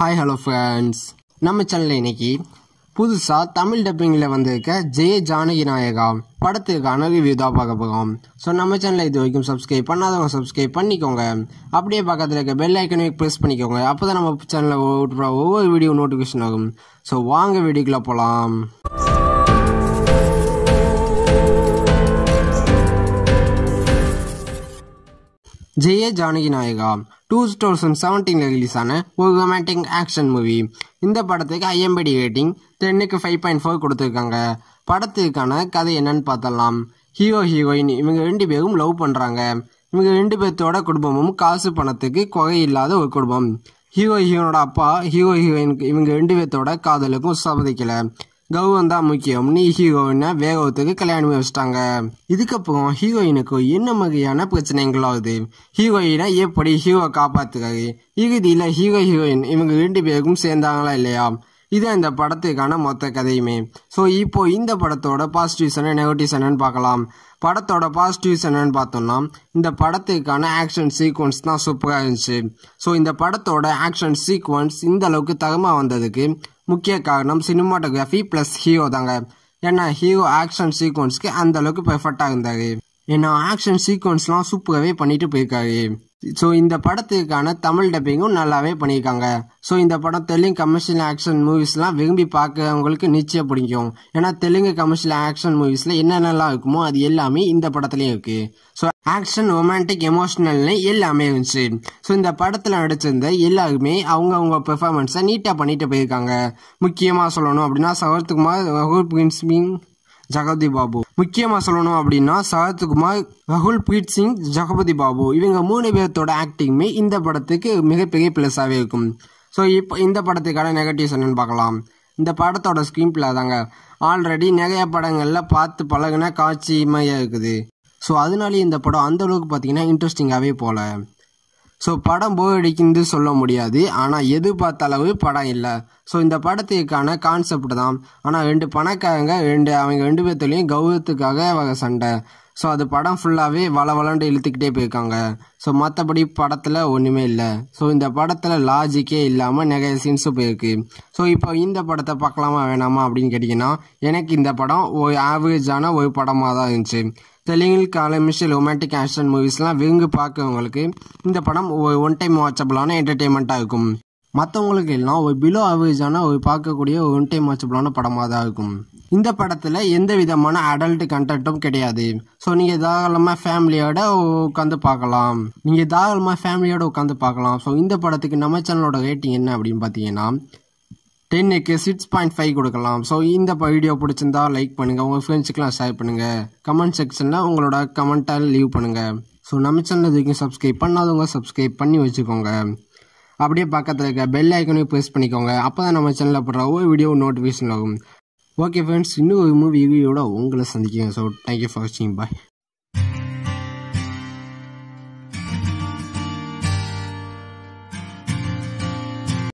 hi hello friends நம்ம சேனலில் இன்னைக்கு புதுசாக தமிழ் டப்பிங்கில் வந்திருக்க ஜெய ஜானகி நாயகா படத்துக்கான ரிவ்யூ தான் பார்க்க போகிறோம் ஸோ நம்ம சேனலில் இது வரைக்கும் சப்ஸ்கிரைப் பண்ணாதவங்க சப்ஸ்கிரைப் பண்ணிக்கோங்க அப்படியே பக்கத்தில் இருக்க பெல் ஐக்கனே ப்ரெஸ் பண்ணிக்கோங்க அப்போ தான் நம்ம சேனலில் ஒவ்வொரு வீடியோ நோட்டிஃபிகேஷன் ஆகும் ஸோ வாங்க வீடியோக்குள்ளே போகலாம் ஜெய ஜானகி நாயகா டூ தௌசண்ட் செவன்டீனில் ரிலீஸ் ஆன ஒரு ரொமான்டிக் ஆக்ஷன் மூவி இந்த படத்துக்கு ஐஎம்படி ரேட்டிங் டென்னுக்கு ஃபைவ் பாயிண்ட் ஃபோர் கொடுத்துருக்காங்க படத்துக்கான கதை என்னன்னு பார்த்தலாம் ஹீரோ ஹீரோயின் இவங்க ரெண்டு பேரும் லவ் பண்ணுறாங்க இவங்க ரெண்டு பேர்த்தோட குடும்பமும் காசு பணத்துக்கு குறை இல்லாத ஒரு குடும்பம் ஹீரோ ஹீரோனோட அப்பா ஹீரோ ஹீரோயின் இவங்க ரெண்டு பேர்த்தோட காதலுக்கும் சம்மதிக்கலை கௌவம் தான் நீ ஹீரோயினை வேகவத்துக்கு கல்யாணம் வச்சுட்டாங்க இதுக்கப்புறம் ஹீரோயினுக்கு என்ன மாதிரியான பிரச்சனைகள் ஆகுது ஹீரோயினை எப்படி ஹீரோ காப்பாத்துக்காது இறுதியில் ஹீரோ ஹீரோயின் இவங்க ரெண்டு பேருக்கும் சேர்ந்தாங்களா இல்லையா இதுதான் இந்த படத்துக்கான மொத்த கதையுமே ஸோ இப்போ இந்த படத்தோட பாசிட்டிவ்ஸ் என்ன நெகட்டிவ்ஸ் என்னன்னு பார்க்கலாம் படத்தோட பாசிட்டிவ்ஸ் என்னன்னு பார்த்தோம்னா இந்த படத்துக்கான ஆக்ஷன் சீக்வன்ஸ் தான் சூப்பராக இருந்துச்சு ஸோ இந்த படத்தோட ஆக்ஷன் சீக்வன்ஸ் இந்த அளவுக்கு தகமாக வந்ததுக்கு முக்கிய காரணம் சினிமாட்டோகிராஃபி ப்ளஸ் ஹீரோ தாங்க ஏன்னா ஹீரோ ஆக்ஷன் சீக்வன்ஸ்க்கு அந்த அளவுக்கு பெர்ஃபெக்டாக இருந்தார் ஏன்னா ஆக்ஷன் சீக்வன்ஸ்லாம் சூப்பராகவே பண்ணிட்டு போயிருக்காரு ஸோ இந்த படத்துக்கான தமிழ் டப்பிங்கும் நல்லாவே பண்ணியிருக்காங்க ஸோ இந்த படம் தெலுங்கு கமர்ஷியல் ஆக்ஷன் மூவிஸ்லாம் விரும்பி பார்க்குறவங்களுக்கு நிச்சயம் பிடிக்கும் ஏன்னா தெலுங்கு கமர்ஷியல் ஆக்ஷன் மூவிஸில் என்னென்னலாம் இருக்குமோ அது எல்லாமே இந்த படத்துலேயும் இருக்குது ஸோ ஆக்ஷன் ரொமான்டிக் எமோஷ்னல்னு எல்லாமே இருந்துச்சு ஸோ இந்த படத்தில் நடிச்சிருந்த எல்லாருமே அவங்க அவங்க பெர்ஃபார்மன்ஸை நீட்டாக பண்ணிட்டு போயிருக்காங்க முக்கியமாக சொல்லணும் அப்படின்னா சவர்த்துக்குமார் ரகுல் பிரின்ஸ்மிங் ஜெகபதி பாபு முக்கியமாக சொல்லணும் அப்படின்னா சரத்குமார் ரகுல் பிரீத் சிங் ஜெகபதி பாபு இவங்க மூணு பேர்த்தோட ஆக்டிங்குமே இந்த படத்துக்கு மிகப்பெரிய ப்ளஸ்ஸாகவே இருக்கும் ஸோ இப்போ இந்த படத்துக்கான நெகட்டிவ்ஸ் என்னென்னு பார்க்கலாம் இந்த படத்தோட ஸ்க்ரீன் பிளே தாங்க ஆல்ரெடி நிறைய படங்களில் பார்த்து பழகுனா காட்சிமையாக இருக்குது ஸோ அதனாலேயே இந்த படம் அந்தளவுக்கு பார்த்தீங்கன்னா இன்ட்ரெஸ்டிங்காகவே போகல ஸோ படம் போரடிக்குன்னு சொல்ல முடியாது ஆனால் எது பார்த்த அளவு படம் இல்லை ஸோ இந்த படத்துக்கான கான்செப்ட் தான் ஆனால் ரெண்டு பணக்காரங்க ரெண்டு அவங்க ரெண்டு பேர்த்துலேயும் கௌரவத்துக்காக சண்டை ஸோ அது படம் ஃபுல்லாகவே வள வளன்ட்டு இழுத்துக்கிட்டே போயிருக்காங்க ஸோ மற்றபடி படத்தில் ஒன்றுமே இல்லை ஸோ இந்த படத்தில் லாஜிக்கே இல்லாமல் நிறைய சீன்ஸும் போயிருக்கு ஸோ இப்போ இந்த படத்தை பார்க்கலாமா வேணாமா அப்படின்னு கேட்டிங்கன்னா எனக்கு இந்த படம் ஒரு ஆவரேஜான ஒரு படமாக தான் இருந்துச்சு தெலுங்கில் காலமிஷ ரொமான்டிக் ஆக்ஷன் மூவிஸ்லாம் விரும்பி பார்க்கவங்களுக்கு இந்த படம் ஒரு ஒன் டைம் வாட்சபிளான என்டர்டெயின்மெண்ட்டாக இருக்கும் மற்றவங்களுக்கு எல்லாம் ஒரு பிலோ ஆவரேஜான ஒரு பார்க்கக்கூடிய ஒரு ஒன் டைம் வாட்சபிளான படமாக தான் இருக்கும் இந்த படத்தில் எந்த விதமான அடல்ட் கண்டக்டும் கிடையாது ஸோ நீங்கள் தாராளமாக ஃபேமிலியோட உட்காந்து பார்க்கலாம் நீங்கள் தாராளமாக ஃபேமிலியோட உட்காந்து பார்க்கலாம் ஸோ இந்த படத்துக்கு நம்ம சேனலோட ரேட்டிங் என்ன அப்படின்னு பார்த்தீங்கன்னா டென்னுக்கு சிக்ஸ் பாயிண்ட் ஃபைவ் கொடுக்கலாம் ஸோ இந்த வீடியோ பிடிச்சிருந்தா லைக் பண்ணுங்கள் உங்கள் ஃப்ரெண்ட்ஸுக்கெலாம் ஷேர் பண்ணுங்கள் கமெண்ட் செக்ஷனில் உங்களோட கமெண்ட்டை லீவ் பண்ணுங்கள் ஸோ நம்ம சேனல் இதுக்கு சப்ஸ்கிரைப் பண்ணாதவங்க சப்ஸ்கிரைப் பண்ணி வச்சுக்கோங்க அப்படியே பக்கத்தில் இருக்க பெல் ஐக்கனையும் ப்ரெஸ் பண்ணிக்கோங்க அப்போ தான் நம்ம சேனலில் போடுற ஒவ்வொரு வீடியோ நோட்டிஃபிகேஷன் ஆகும் ஓகே ஃப்ரெண்ட்ஸ் இன்னும் ஒரு மூவி ரிவியூவோட உங்களை சந்திக்கிறேன் ஸோ தேங்க்யூ ஃபார் வாட்சிங் பாய்